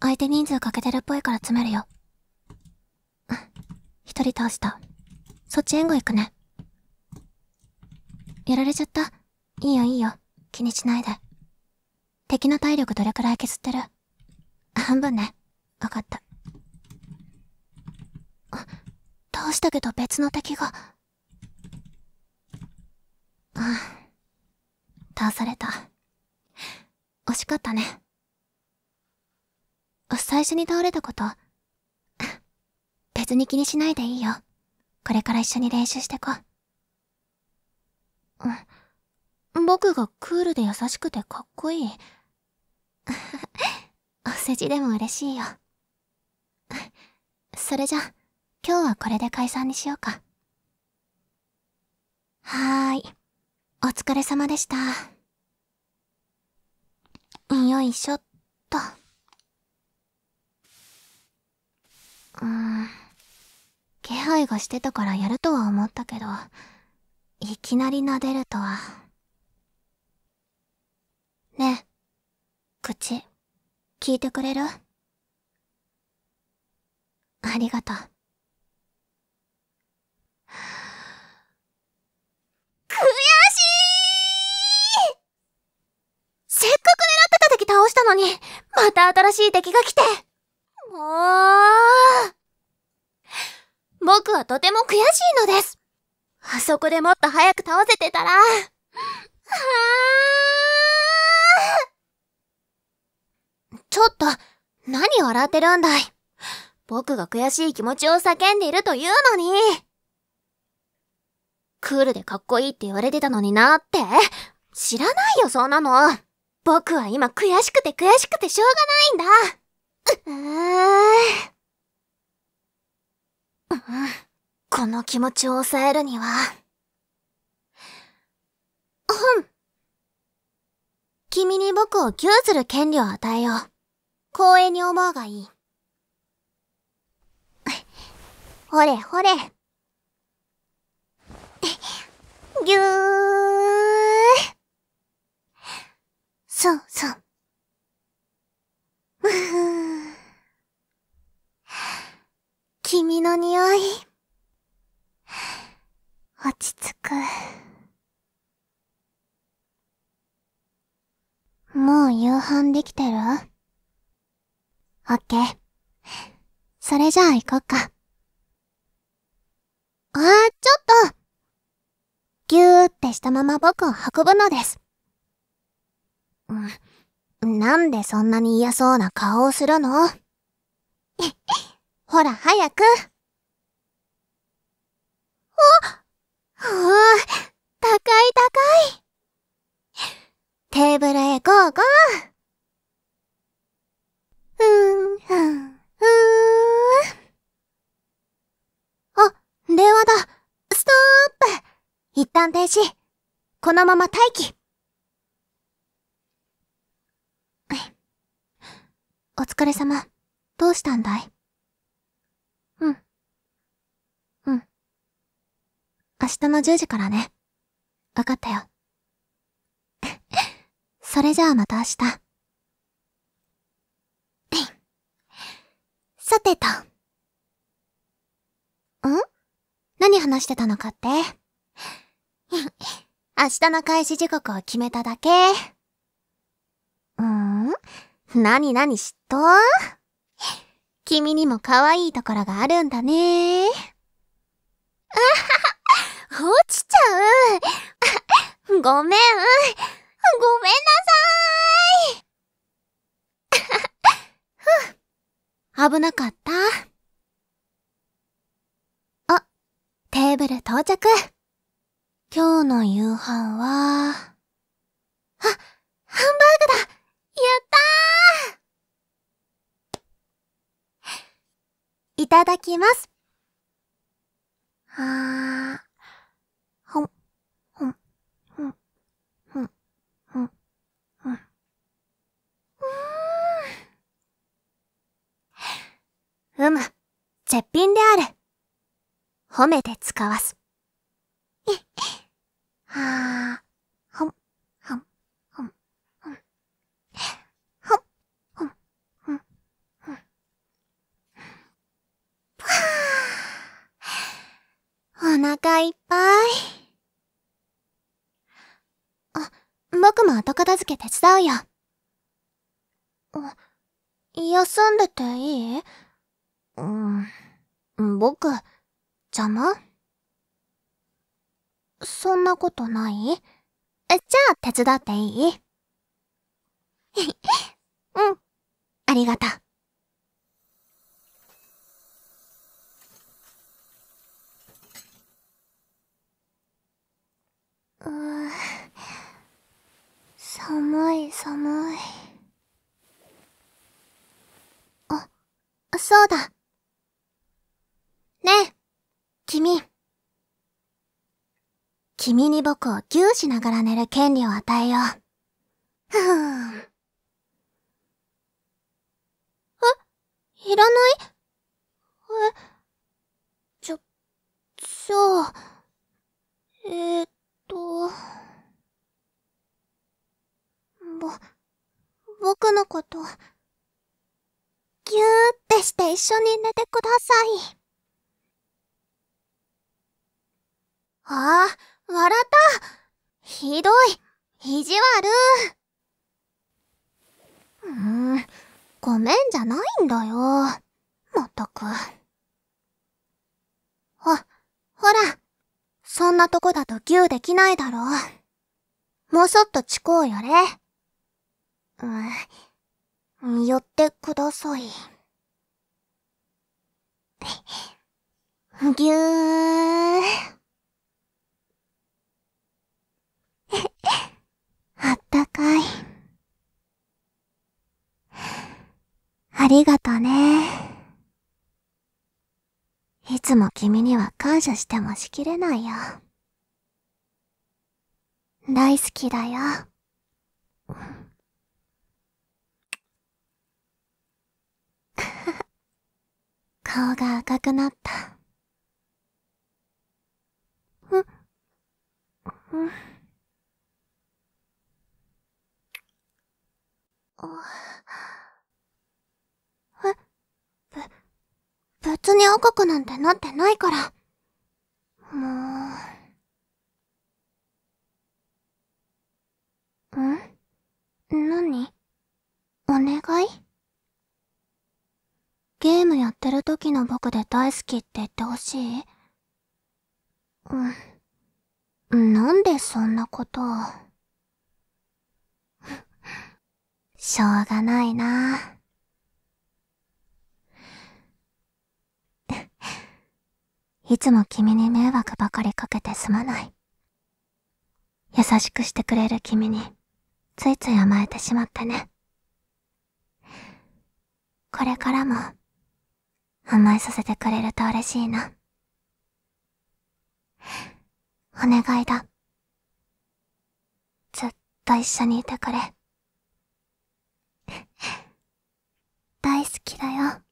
相手人数かけてるっぽいから詰めるよ。一人倒した。そっち援護行くね。やられちゃった。いいよいいよ。気にしないで。敵の体力どれくらい削ってる半分ね。わかった。あ、倒したけど別の敵が。あ、倒された。惜しかったね。最初に倒れたこと。別に気にしないでいいよ。これから一緒に練習してこ。うん。僕がクールで優しくてかっこいい。お世辞でも嬉しいよ。それじゃ、今日はこれで解散にしようか。はーい。お疲れ様でした。よいしょっと。うーん。気配がしてたからやるとは思ったけど、いきなり撫でるとは。ねえ、口、聞いてくれるありがとう。悔しいせっかく狙ってた敵倒したのに、また新しい敵が来てもう。僕はとても悔しいのです。あそこでもっと早く倒せてたら。はあ。ちょっと、何笑ってるんだい。僕が悔しい気持ちを叫んでいるというのに。クールでかっこいいって言われてたのになって。知らないよ、そんなの。僕は今悔しくて悔しくてしょうがないんだ。この気持ちを抑えるには、うん。君に僕を牛する権利を与えよう。光栄に思うがいい。ほれほれ。ぎゅー。もう夕飯できてるオッケー。それじゃあ行こっか。ああ、ちょっとぎゅーってしたまま僕を運ぶのです。なんでそんなに嫌そうな顔をするの ほら、早く。おおあ、高い高い。テーブルへゴーゴーうーん、ふん、うーん。あ、電話だストップ一旦停止このまま待機お疲れ様。どうしたんだいうん。うん。明日の10時からね。わかったよ。それじゃあまた明日。さてと。ん何話してたのかって 明日の開始時刻を決めただけ。うーん何何嫉妬君にも可愛いところがあるんだね。あはは落ちちゃう ごめんごめんなさーい 危なかった。あ、テーブル到着。今日の夕飯は、あ、ハンバーグだやったーいただきます。あー。うむ、絶品である。褒めて使わす。は あ、ほん、ほん、ほん、ほん、ほん、ほん、ほん、ほん。はあ、お腹いっぱい。あ、僕も後片付け手伝うよ。休んでていいうん、僕、邪魔そんなことないじゃあ手伝っていい うん、ありがとう。う寒い寒い。あ、そうだ。ねえ、君。君に僕を牛しながら寝る権利を与えよう。ふーん。えいらないえ、ちょ、じゃあ、えー、っと、ぼ、僕のこと、ぎゅーってして一緒に寝てください。ああ、笑ったひどい意地悪うーん、ごめんじゃないんだよ。まったく。あ、ほら。そんなとこだとギューできないだろ。もうそっと地こうやれ。うん。寄ってください。ぎゅー。ありがとね。いつも君には感謝してもしきれないよ。大好きだよ。顔が赤くなった。う、うん。別に赤くなんてなってないから。もう。ん何お願いゲームやってる時の僕で大好きって言ってほしいうん。なんでそんなことを。しょうがないな。いつも君に迷惑ばかりかけてすまない。優しくしてくれる君に、ついつい甘えてしまってね。これからも、甘えさせてくれると嬉しいな。お願いだ。ずっと一緒にいてくれ。大好きだよ。